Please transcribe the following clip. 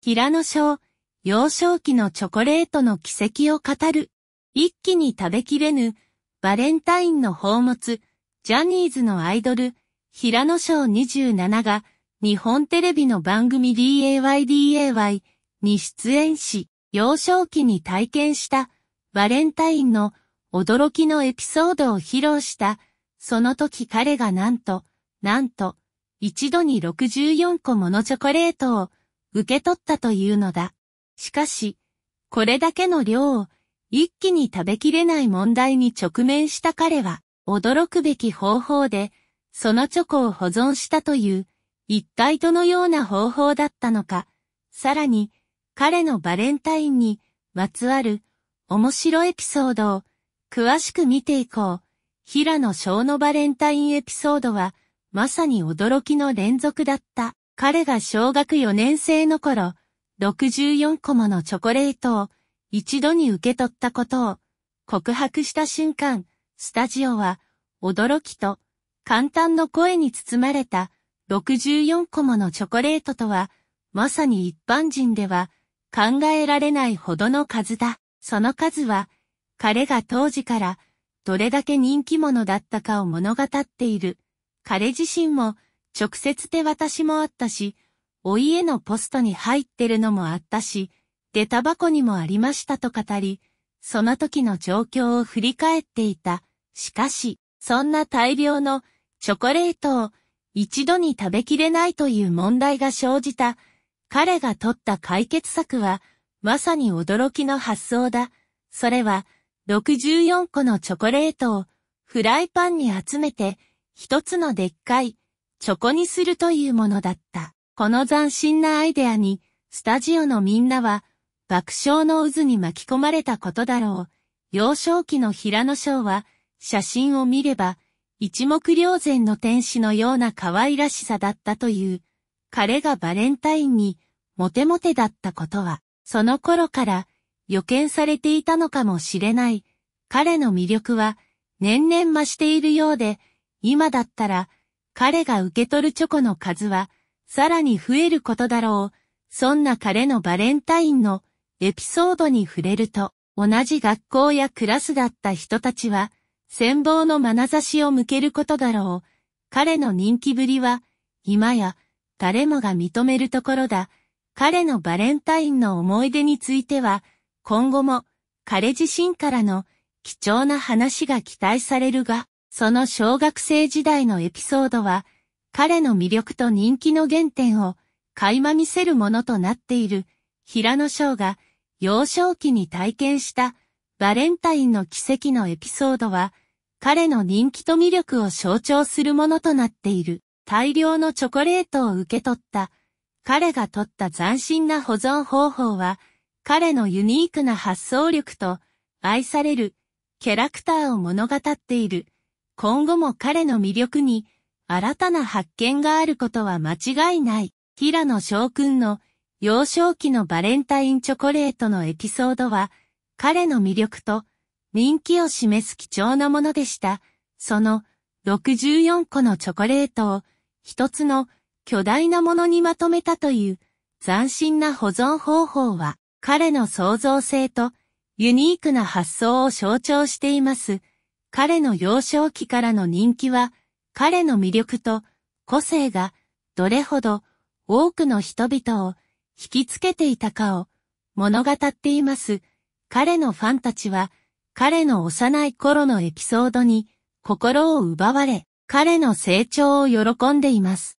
平野賞、幼少期のチョコレートの奇跡を語る。一気に食べきれぬ、バレンタインの宝物、ジャニーズのアイドル、平野賞27が、日本テレビの番組 DAYDAY に出演し、幼少期に体験した、バレンタインの驚きのエピソードを披露した、その時彼がなんと、なんと、一度に64個ものチョコレートを、受け取ったというのだ。しかし、これだけの量を一気に食べきれない問題に直面した彼は、驚くべき方法で、そのチョコを保存したという、一体どのような方法だったのか、さらに、彼のバレンタインに、まつわる、面白エピソードを、詳しく見ていこう。平野翔のバレンタインエピソードは、まさに驚きの連続だった。彼が小学4年生の頃、64個ものチョコレートを一度に受け取ったことを告白した瞬間、スタジオは驚きと簡単の声に包まれた64個ものチョコレートとは、まさに一般人では考えられないほどの数だ。その数は、彼が当時からどれだけ人気者だったかを物語っている。彼自身も直接手渡しもあったし、お家のポストに入ってるのもあったし、出た箱にもありましたと語り、その時の状況を振り返っていた。しかし、そんな大量のチョコレートを一度に食べきれないという問題が生じた。彼が取った解決策は、まさに驚きの発想だ。それは、64個のチョコレートをフライパンに集めて、一つのでっかいチョコにするというものだった。この斬新なアイデアに、スタジオのみんなは、爆笑の渦に巻き込まれたことだろう。幼少期の平野翔は、写真を見れば、一目瞭然の天使のような可愛らしさだったという、彼がバレンタインに、モテモテだったことは、その頃から予見されていたのかもしれない。彼の魅力は年々増しているようで、今だったら彼が受け取るチョコの数は、さらに増えることだろう。そんな彼のバレンタインのエピソードに触れると、同じ学校やクラスだった人たちは、戦望の眼差しを向けることだろう。彼の人気ぶりは、今や、誰もが認めるところだ。彼のバレンタインの思い出については、今後も、彼自身からの貴重な話が期待されるが、その小学生時代のエピソードは、彼の魅力と人気の原点を垣間見せるものとなっている平野翔が幼少期に体験したバレンタインの奇跡のエピソードは彼の人気と魅力を象徴するものとなっている大量のチョコレートを受け取った彼が取った斬新な保存方法は彼のユニークな発想力と愛されるキャラクターを物語っている今後も彼の魅力に新たな発見があることは間違いない。平野翔くんの幼少期のバレンタインチョコレートのエピソードは、彼の魅力と人気を示す貴重なものでした。その64個のチョコレートを一つの巨大なものにまとめたという斬新な保存方法は彼の創造性とユニークな発想を象徴しています。彼の幼少期からの人気は、彼の魅力と個性がどれほど多くの人々を引きつけていたかを物語っています。彼のファンたちは、彼の幼い頃のエピソードに心を奪われ、彼の成長を喜んでいます。